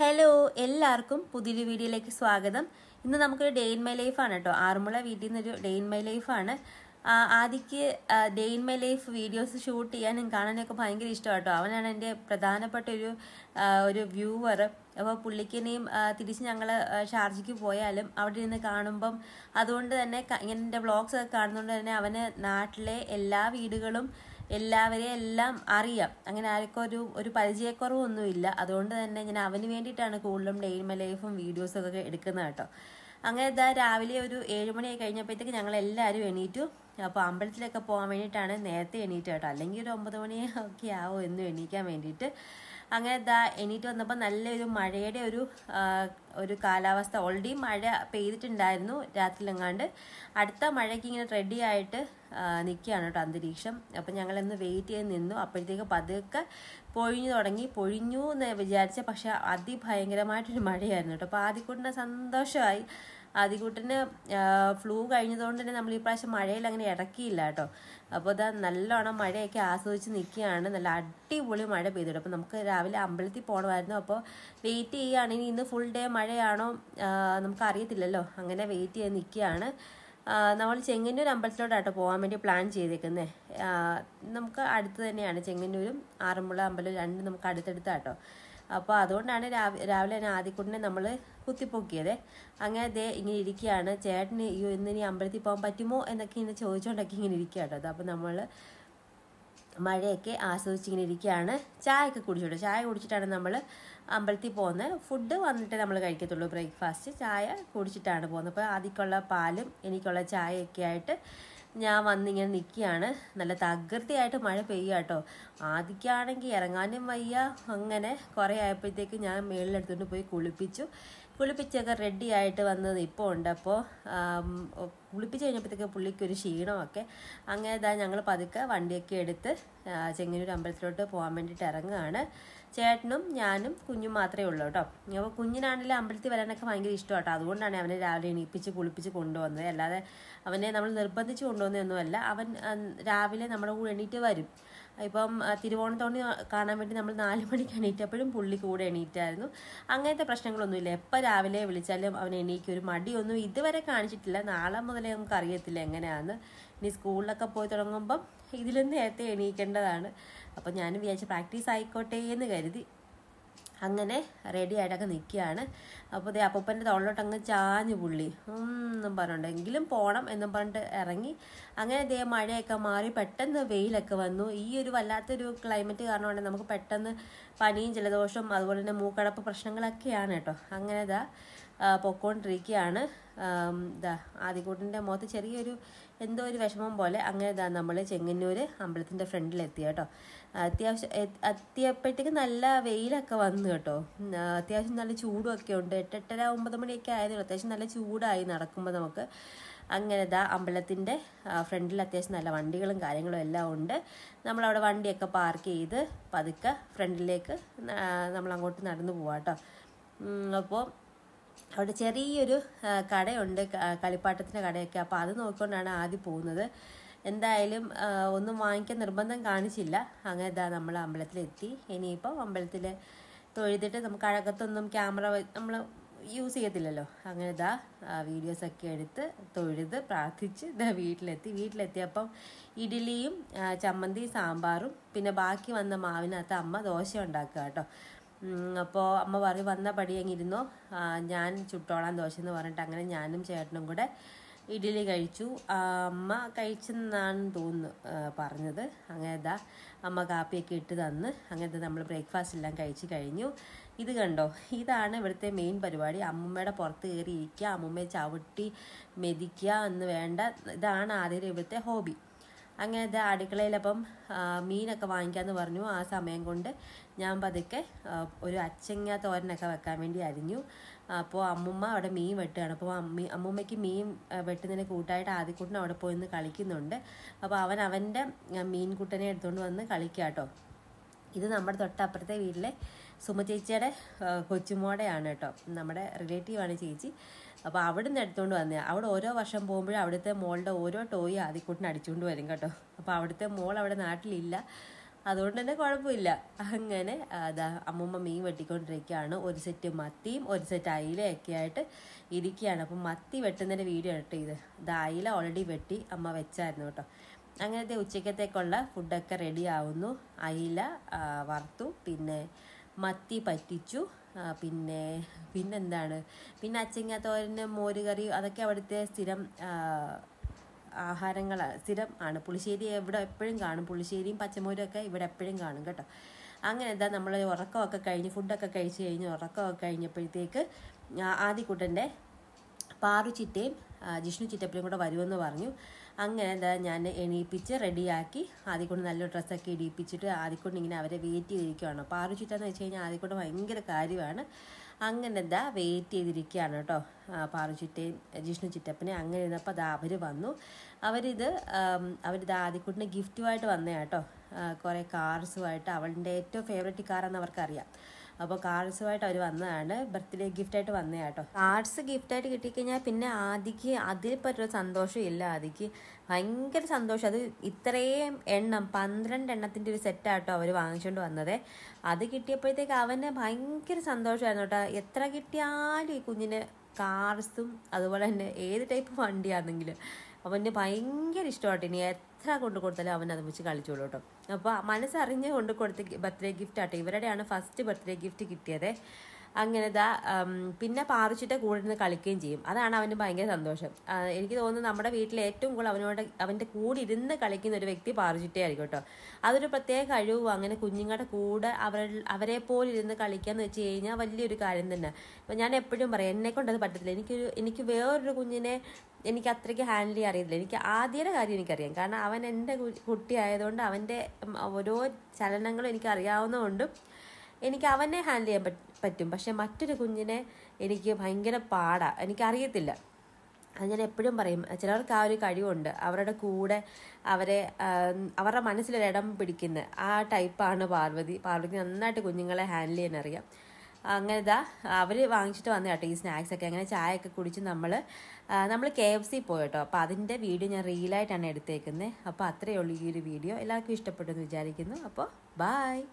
hello എല്ലാവർക്കും പുതിയൊരു വീഡിയോയിലേക്ക് സ്വാഗതം ഇന്ന് നമുക്കൊരു ഡേ ഇൻ മൈ ലൈഫാണ് കേട്ടോ ആറുമുള വീട്ടിൽ നിന്നൊരു ഡേ ഇൻ മൈ ലൈഫാണ് ആദിക്ക് day in my life videos shoot ചെയ്യാനും കാണാനൊക്കെ ഭയങ്കര ഇഷ്ടമാണ് കേട്ടോ അവനാണ് എൻ്റെ പ്രധാനപ്പെട്ട ഒരു ഒരു വ്യൂവർ അപ്പോൾ പുള്ളിക്കിനെയും തിരിച്ച് ഞങ്ങൾ ഷാർജിക്ക് പോയാലും അവിടെ ഇരുന്ന് കാണുമ്പം അതുകൊണ്ട് തന്നെ ഇങ്ങനെ എൻ്റെ ഒക്കെ കാണുന്നതുകൊണ്ട് തന്നെ അവന് നാട്ടിലെ എല്ലാ വീടുകളും എല്ലാവരെയും എല്ലാം അറിയാം അങ്ങനെ ആർക്കും ഒരു ഒരു പരിചയക്കുറവൊന്നുമില്ല അതുകൊണ്ട് തന്നെ ഞാൻ അവന് വേണ്ടിയിട്ടാണ് കൂടുതലും ഡെയിൽമ ലൈഫും വീഡിയോസൊക്കെ എടുക്കുന്നത് കേട്ടോ അങ്ങനെ ഇതാ രാവിലെ ഒരു ഏഴുമണിയായി കഴിഞ്ഞപ്പോഴത്തേക്ക് ഞങ്ങൾ എല്ലാവരും എണീറ്റു അപ്പോൾ അമ്പലത്തിലൊക്കെ പോകാൻ വേണ്ടിയിട്ടാണ് നേരത്തെ എണീറ്റ് കേട്ടോ അല്ലെങ്കിൽ ഒരു ഒമ്പത് മണിയൊക്കെ ആവോ എന്നും എണീക്കാൻ വേണ്ടിയിട്ട് അങ്ങനെ ദാ എണീറ്റ് വന്നപ്പോൾ നല്ലൊരു മഴയുടെ ഒരു ഒരു കാലാവസ്ഥ ഓൾറെഡി മഴ പെയ്തിട്ടുണ്ടായിരുന്നു രാത്രിയിലെങ്ങാണ്ട് അടുത്ത മഴയ്ക്ക് ഇങ്ങനെ റെഡി ആയിട്ട് നിൽക്കുകയാണ് കേട്ടോ അന്തരീക്ഷം അപ്പം ഞങ്ങളൊന്ന് വെയിറ്റ് ചെയ്ത് നിന്നു അപ്പോഴത്തേക്ക് പതുക്കെ പൊഴിഞ്ഞു തുടങ്ങി പൊഴിഞ്ഞു എന്ന് വിചാരിച്ച പക്ഷേ അതിഭയങ്കരമായിട്ടൊരു മഴയായിരുന്നു കേട്ടോ അപ്പോൾ ആദ്യക്കൂട്ടിന് സന്തോഷമായി ആദ്യകൂട്ടിന് ഫ്ലൂ കഴിഞ്ഞതുകൊണ്ട് തന്നെ നമ്മൾ ഈ പ്രാവശ്യം മഴയിൽ അങ്ങനെ ഇടക്കിയില്ല കേട്ടോ അപ്പോൾ ഇതാ നല്ലോണം മഴയൊക്കെ ആസ്വദിച്ച് നിൽക്കുകയാണ് നല്ല അടിപൊളി മഴ പെയ്തിട്ട് അപ്പോൾ നമുക്ക് രാവിലെ അമ്പലത്തിൽ പോകണമായിരുന്നു അപ്പോൾ വെയിറ്റ് ചെയ്യുകയാണെങ്കിൽ ഇനി ഇന്ന് ഫുൾ ഡേ മഴയാണോ നമുക്ക് അറിയത്തില്ലല്ലോ അങ്ങനെ വെയിറ്റ് ചെയ്ത് നിൽക്കുകയാണ് നമ്മൾ ചെങ്ങന്നൂർ അമ്പലത്തിലോട്ടാട്ടോ പോകാൻ വേണ്ടി പ്ലാൻ ചെയ്തേക്കുന്നത് നമുക്ക് അടുത്ത് തന്നെയാണ് ചെങ്ങന്നൂരും ആറന്മുള അമ്പലം രണ്ടും നമുക്ക് അടുത്തടുത്താട്ടോ അപ്പോൾ അതുകൊണ്ടാണ് രാവിലെ തന്നെ ആദ്യക്കുട്ടിനെ നമ്മൾ കുത്തിപ്പൊക്കിയത് അങ്ങനെ ദേ ഇങ്ങനെ ഇരിക്കുകയാണ് ചേട്ടന് അയ്യോ ഇന്ന് ഇനി അമ്പലത്തിൽ പോകാൻ പറ്റുമോ എന്നൊക്കെ ഇങ്ങനെ ചോദിച്ചുകൊണ്ടൊക്കെ ഇങ്ങനെ ഇരിക്കുക കേട്ടോ അത് അപ്പോൾ നമ്മൾ മഴയൊക്കെ ആസ്വദിച്ചിങ്ങനെ ഇരിക്കുകയാണ് ചായയൊക്കെ കുടിച്ചോട്ടെ ചായ കുടിച്ചിട്ടാണ് നമ്മൾ അമ്പലത്തിൽ പോകുന്നത് ഫുഡ് വന്നിട്ട് നമ്മൾ കഴിക്കത്തുള്ളൂ ബ്രേക്ക്ഫാസ്റ്റ് ചായ കുടിച്ചിട്ടാണ് പോകുന്നത് അപ്പോൾ ആദ്യക്കുള്ള പാലും എനിക്കുള്ള ചായയൊക്കെ ആയിട്ട് ഞാൻ വന്നിങ്ങനെ നിൽക്കുകയാണ് നല്ല തകൃതിയായിട്ട് മഴ പെയ്യുക കേട്ടോ ആദ്യക്കാണെങ്കിൽ ഇറങ്ങാനും വയ്യ അങ്ങനെ കുറേ ആയപ്പോഴത്തേക്ക് ഞാൻ മേളിലെടുത്തുകൊണ്ട് പോയി കുളിപ്പിച്ചു കുളിപ്പിച്ചൊക്കെ റെഡി ആയിട്ട് വന്നത് ഇപ്പോൾ ഉണ്ട് അപ്പോൾ കുളിപ്പിച്ച് കഴിഞ്ഞപ്പോഴത്തേക്ക് പുള്ളിക്ക് ഒരു ക്ഷീണമൊക്കെ അങ്ങനെ ഇതാ ഞങ്ങൾ പതുക്കെ വണ്ടിയൊക്കെ എടുത്ത് ചെങ്ങന്നൂർ അമ്പലത്തിലോട്ട് പോകാൻ വേണ്ടിയിട്ട് ഇറങ്ങുകയാണ് ചേട്ടനും ഞാനും കുഞ്ഞും മാത്രമേ ഉള്ളൂ കേട്ടോ അപ്പോൾ കുഞ്ഞിനാണെങ്കിലും അമ്പലത്തിൽ വരാനൊക്കെ ഭയങ്കര ഇഷ്ടം കേട്ടോ അതുകൊണ്ടാണ് അവനെ രാവിലെ എണീപ്പിച്ച് കുളിപ്പിച്ച് കൊണ്ടുവന്നത് അല്ലാതെ അവനെ നമ്മൾ നിർബന്ധിച്ച് കൊണ്ടുവന്നതൊന്നുമല്ല അവൻ രാവിലെ നമ്മുടെ കൂടെ എണീറ്റ് വരും ഇപ്പം തിരുവോണത്തോണി കാണാൻ വേണ്ടി നമ്മൾ നാല് മണിക്ക് എണീറ്റപ്പോഴും പുള്ളി കൂടെ എണീറ്റായിരുന്നു അങ്ങനത്തെ പ്രശ്നങ്ങളൊന്നുമില്ല എപ്പോൾ രാവിലെ വിളിച്ചാലും അവൻ എണീക്കും ഒരു മടിയൊന്നും ഇതുവരെ കാണിച്ചിട്ടില്ല നാളെ മുതലേ നമുക്ക് അറിയത്തില്ല എങ്ങനെയാണെന്ന് ഇനി സ്കൂളിലൊക്കെ പോയി തുടങ്ങുമ്പം ഇതിലും നേരത്തെ എണീക്കേണ്ടതാണ് അപ്പം ഞാനും വിചാരിച്ച് പ്രാക്ടീസ് ആയിക്കോട്ടെ എന്ന് കരുതി അങ്ങനെ റെഡി ആയിട്ടൊക്കെ നിൽക്കുകയാണ് അപ്പോൾ ദേ അപ്പൻ്റെ തോളിലോട്ട് അങ്ങ് ചാഞ്ഞു പുള്ളി എന്നും പറഞ്ഞിട്ട് എങ്കിലും പോകണം എന്നും പറഞ്ഞിട്ട് ഇറങ്ങി അങ്ങനെ ദേ മഴയൊക്കെ മാറി പെട്ടെന്ന് വെയിലൊക്കെ വന്നു ഈ ഒരു വല്ലാത്തൊരു ക്ലൈമറ്റ് കാരണമാണ് നമുക്ക് പെട്ടെന്ന് പനിയും ജലദോഷവും അതുപോലെ തന്നെ മൂക്കടപ്പ് പ്രശ്നങ്ങളൊക്കെയാണ് കേട്ടോ അങ്ങനെ ഇതാ പൊക്കോണ്ടിരിക്കുകയാണ് ഇതാ ആദിക്കൂട്ടിൻ്റെ മുഖത്ത് ചെറിയൊരു എന്തോ ഒരു വിഷമം പോലെ അങ്ങനെ ഇതാ നമ്മൾ ചെങ്ങന്നൂർ അമ്പലത്തിൻ്റെ ഫ്രണ്ടിലെത്തി കേട്ടോ അത്യാവശ്യം എത്തിയപ്പോഴത്തേക്ക് നല്ല വെയിലൊക്കെ വന്നു കേട്ടോ അത്യാവശ്യം നല്ല ചൂടും ഒക്കെ ഉണ്ട് ഒരു എട്ട് എട്ടര ഒമ്പത് മണിയൊക്കെ ആയിരുന്നു അത്യാവശ്യം നല്ല ചൂടായി നടക്കുമ്പോൾ നമുക്ക് അങ്ങനെ ഇതാ അമ്പലത്തിൻ്റെ ഫ്രണ്ടിൽ അത്യാവശ്യം നല്ല വണ്ടികളും കാര്യങ്ങളും എല്ലാം ഉണ്ട് നമ്മളവിടെ വണ്ടിയൊക്കെ പാർക്ക് ചെയ്ത് പതുക്കെ ഫ്രണ്ടിലേക്ക് നമ്മളങ്ങോട്ട് നടന്നു പോവാട്ടോ അപ്പോൾ അവിടെ ചെറിയൊരു കടയുണ്ട് കളിപ്പാട്ടത്തിൻ്റെ കടയൊക്കെ അപ്പോൾ അത് നോക്കിക്കൊണ്ടാണ് ആദ്യം പോകുന്നത് എന്തായാലും ഒന്നും വാങ്ങിക്കാൻ നിർബന്ധം കാണിച്ചില്ല അങ്ങനെ ഇതാ നമ്മൾ അമ്പലത്തിലെത്തി ഇനിയിപ്പോൾ അമ്പലത്തിൽ തൊഴുതിട്ട് നമുക്ക് അഴകത്തൊന്നും ക്യാമറ നമ്മൾ യൂസ് ചെയ്യത്തില്ലല്ലോ അങ്ങനെ ഇതാ വീഡിയോസൊക്കെ എടുത്ത് തൊഴുത് പ്രാർത്ഥിച്ച് ഇതാ വീട്ടിലെത്തി വീട്ടിലെത്തിയപ്പം ഇഡ്ഡലിയും ചമ്മന്തി സാമ്പാറും പിന്നെ ബാക്കി വന്ന മാവിനകത്ത് അമ്മ ദോശ ഉണ്ടാക്കുക കേട്ടോ അപ്പോൾ അമ്മ പറഞ്ഞു വന്ന പടി അങ്ങിരുന്നോ ഞാൻ ചുട്ടോളാൻ ദോശ എന്ന് പറഞ്ഞിട്ട് അങ്ങനെ ഞാനും ചേട്ടനും കൂടെ ഇഡ്ഡലി കഴിച്ചു അമ്മ കഴിച്ചെന്നാണ് തോന്നുന്നു പറഞ്ഞത് അങ്ങനെ അമ്മ കാപ്പിയൊക്കെ ഇട്ട് തന്ന് അങ്ങനത്തെ നമ്മൾ ബ്രേക്ക്ഫാസ്റ്റ് എല്ലാം കഴിച്ച് കഴിഞ്ഞു ഇത് കണ്ടോ ഇതാണ് ഇവിടുത്തെ മെയിൻ പരിപാടി അമ്മൂമ്മയുടെ പുറത്ത് കയറി ഇരിക്കുക അമ്മൂമ്മയെ ചവിട്ടി മെതിക്കുക എന്ന് വേണ്ട ഇതാണ് ആദ്യം ഇവിടുത്തെ ഹോബി അങ്ങനെ അത് അടുക്കളയിലപ്പം മീനൊക്കെ വാങ്ങിക്കാമെന്ന് പറഞ്ഞു ആ സമയം കൊണ്ട് ഞാൻ പതുക്കെ ഒരു അച്ചങ്ങ തോരനൊക്കെ വെക്കാൻ വേണ്ടി അരിഞ്ഞു അപ്പോൾ അമ്മുമ്മ അവിടെ മീൻ വെട്ടുകയാണ് അപ്പോൾ അമ്മി അമ്മുമ്മയ്ക്ക് മീൻ വെട്ടുന്നതിന് കൂട്ടായിട്ട് ആദ്യക്കൂട്ടൻ അവിടെ പോയി കളിക്കുന്നുണ്ട് അപ്പോൾ അവൻ അവൻ്റെ മീൻകുട്ടനെ എടുത്തുകൊണ്ട് വന്ന് കളിക്കുക കേട്ടോ ഇത് നമ്മുടെ തൊട്ടപ്പുറത്തെ വീട്ടിലെ സുമ ചേച്ചിയുടെ കൊച്ചുമോടെയാണ് കേട്ടോ നമ്മുടെ റിലേറ്റീവാണ് ചേച്ചി അപ്പോൾ അവിടെ നിന്ന് എടുത്തുകൊണ്ട് വന്നേ അവിടെ ഓരോ വർഷം പോകുമ്പോഴും അവിടുത്തെ മോളുടെ ഓരോ ടോയ് ആദ്യക്കൂട്ടിന് അടിച്ചുകൊണ്ട് വരും കേട്ടോ അപ്പോൾ അവിടുത്തെ മോൾ അവിടെ നാട്ടിലില്ല അതുകൊണ്ട് തന്നെ കുഴപ്പമില്ല അങ്ങനെ അതാ അമ്മമ്മ മീൻ വെട്ടിക്കൊണ്ടിരിക്കുകയാണ് ഒരു സെറ്റ് മത്തിയും ഒരു സെറ്റ് അയിലയൊക്കെ ആയിട്ട് ഇരിക്കുകയാണ് അപ്പം മത്തി വെട്ടുന്നതിൻ്റെ വീഡിയോ കേട്ടോ ഇത് ഇത് അയില ഓൾറെഡി വെട്ടി അമ്മ വെച്ചായിരുന്നു കേട്ടോ അങ്ങനത്തെ ഉച്ചക്കത്തേക്കുള്ള ഫുഡൊക്കെ റെഡി ആവുന്നു അയില വറുത്തു പിന്നെ മത്തി പറ്റിച്ചു പിന്നെ പിന്നെന്താണ് പിന്നെ അച്ചങ്ങ തോരന് മോരുകറി അതൊക്കെ അവിടുത്തെ സ്ഥിരം ആഹാരങ്ങൾ സ്ഥിരം ആണ് പുളിശ്ശേരി ഇവിടെ എപ്പോഴും കാണും പുളിശ്ശേരിയും പച്ചമോരൊക്കെ ഇവിടെ എപ്പോഴും കാണും കേട്ടോ അങ്ങനെ എന്താ നമ്മൾ ഉറക്കമൊക്കെ കഴിഞ്ഞ് ഫുഡൊക്കെ കഴിച്ച് കഴിഞ്ഞ് ഉറക്കമൊക്കെ കഴിഞ്ഞപ്പോഴത്തേക്ക് ആദ്യക്കുട്ടൻ്റെ പാറുചിറ്റയും ജിഷ്ണു ചിറ്റപ്പനും കൂടെ വരുമെന്ന് പറഞ്ഞു അങ്ങനെ എന്താ ഞാൻ എണീപ്പിച്ച് റെഡിയാക്കി ആദ്യക്കൊണ്ട് നല്ല ഡ്രസ്സൊക്കെ ഇടിയിപ്പിച്ചിട്ട് ആദ്യക്കൊണ്ട് ഇങ്ങനെ അവരെ വെയിറ്റ് ചെയ്തിരിക്കുകയാണ് പാറു ചുറ്റാന്ന് വെച്ച് കഴിഞ്ഞാൽ ആദ്യക്കൊണ്ട് ഭയങ്കര കാര്യമാണ് അങ്ങനെ എന്താ വെയിറ്റ് ചെയ്തിരിക്കുകയാണ് കേട്ടോ പാറു ചുറ്റയും ജിഷ്ണു ചിറ്റപ്പനെ അങ്ങനെ ഇരുന്നപ്പോൾ അത് അവർ വന്നു അവരിത് അവരിത് ആദ്യക്കൂട്ടിന് ഗിഫ്റ്റുമായിട്ട് വന്നേ കേട്ടോ കുറേ കാർസുമായിട്ട് അവളുടെ ഏറ്റവും ഫേവററ്റ് കാറാണെന്ന് അവർക്കറിയാം അപ്പോൾ കാർഡ്സുമായിട്ട് അവർ വന്നതാണ് ബർത്ത്ഡേ ഗിഫ്റ്റായിട്ട് വന്നതാണ് കേട്ടോ കാർഡ്സ് ഗിഫ്റ്റായിട്ട് കിട്ടിക്കഴിഞ്ഞാൽ പിന്നെ ആദിക്ക് അതിൽ പറ്റൊരു സന്തോഷമില്ല ആദിക്ക് ഭയങ്കര സന്തോഷം അത് ഇത്രയും എണ്ണം പന്ത്രണ്ട് എണ്ണത്തിൻ്റെ ഒരു സെറ്റാട്ടോ അവർ വാങ്ങിച്ചുകൊണ്ട് വന്നത് അത് കിട്ടിയപ്പോഴത്തേക്ക് അവന് ഭയങ്കര സന്തോഷമായിരുന്നു കേട്ടോ എത്ര കിട്ടിയാലും ഈ കുഞ്ഞിന് കാർസും അതുപോലെ തന്നെ ഏത് ടൈപ്പ് വണ്ടിയാണെങ്കിലും അവന് ഭയങ്കര ഇഷ്ടമായിട്ട് ഇനി എത്ര കൊണ്ടു കൊടുത്താലും അവൻ അത് വെച്ച് കളിച്ചോളൂ കേട്ടോ അപ്പോൾ മനസ്സറിഞ്ഞ് കൊണ്ട് കൊടുത്ത ബർത്ത്ഡേ ഗിഫ്റ്റാട്ടോ ഇവരുടെയാണ് ഫസ്റ്റ് ബർത്ത്ഡേ ഗിഫ്റ്റ് കിട്ടിയത് അങ്ങനെ ദാ പിന്നെ പാറിച്ചിട്ട് കൂടെ നിന്ന് കളിക്കുകയും ചെയ്യും അതാണ് അവന് ഭയങ്കര സന്തോഷം എനിക്ക് തോന്നുന്നു നമ്മുടെ വീട്ടിൽ ഏറ്റവും കൂടുതൽ അവനോട് അവൻ്റെ കൂടെ ഇരുന്ന് കളിക്കുന്ന ഒരു വ്യക്തി പാറിച്ചിട്ടേ ആയിരിക്കും കേട്ടോ അതൊരു പ്രത്യേക കഴിവ് അങ്ങനെ കുഞ്ഞുങ്ങളുടെ കൂടെ അവർ അവരെ പോലെ ഇരുന്ന് കളിക്കാന്ന് വെച്ച് കഴിഞ്ഞാൽ വലിയൊരു കാര്യം തന്നെ അപ്പം ഞാൻ എപ്പോഴും പറയാം എന്നെ കൊണ്ടത് പറ്റത്തില്ല എനിക്കൊരു എനിക്ക് വേറൊരു കുഞ്ഞിനെ എനിക്ക് അത്രയ്ക്ക് ഹാൻഡിൽ ചെയ്യാൻ അറിയത്തില്ല എനിക്ക് ആദ്യയുടെ കാര്യം എനിക്കറിയാം കാരണം അവൻ എൻ്റെ കുട്ടി ആയതുകൊണ്ട് അവൻ്റെ ഓരോ ചലനങ്ങളും എനിക്ക് അറിയാവുന്നതുകൊണ്ടും എനിക്ക് അവനെ ഹാൻഡിൽ ചെയ്യാൻ പറ്റും പക്ഷെ മറ്റൊരു കുഞ്ഞിനെ എനിക്ക് ഭയങ്കര പാടാണ് എനിക്കറിയത്തില്ല അത് ഞാൻ എപ്പോഴും പറയും ചിലർക്ക് ആ ഒരു കഴിവുണ്ട് അവരുടെ കൂടെ അവരെ അവരുടെ മനസ്സിലൊരിടം പിടിക്കുന്ന ആ ടൈപ്പാണ് പാർവതി പാർവതി നന്നായിട്ട് കുഞ്ഞുങ്ങളെ ഹാൻഡിൽ ചെയ്യാൻ അറിയാം അങ്ങനെ ഇതാ അവർ വാങ്ങിച്ചിട്ട് വന്ന കേട്ടോ ഈ സ്നാക്സ് ഒക്കെ അങ്ങനെ ചായ ഒക്കെ കുടിച്ച് നമ്മൾ നമ്മൾ കെ എഫ് സി പോയി കേട്ടോ അപ്പോൾ അതിൻ്റെ വീഡിയോ ഞാൻ റീലായിട്ടാണ് എടുത്തേക്കുന്നത് അപ്പോൾ അത്രയേ ഉള്ളൂ ഈ ഒരു വീഡിയോ എല്ലാവർക്കും ഇഷ്ടപ്പെട്ടെന്ന് വിചാരിക്കുന്നു അപ്പോൾ ബായ്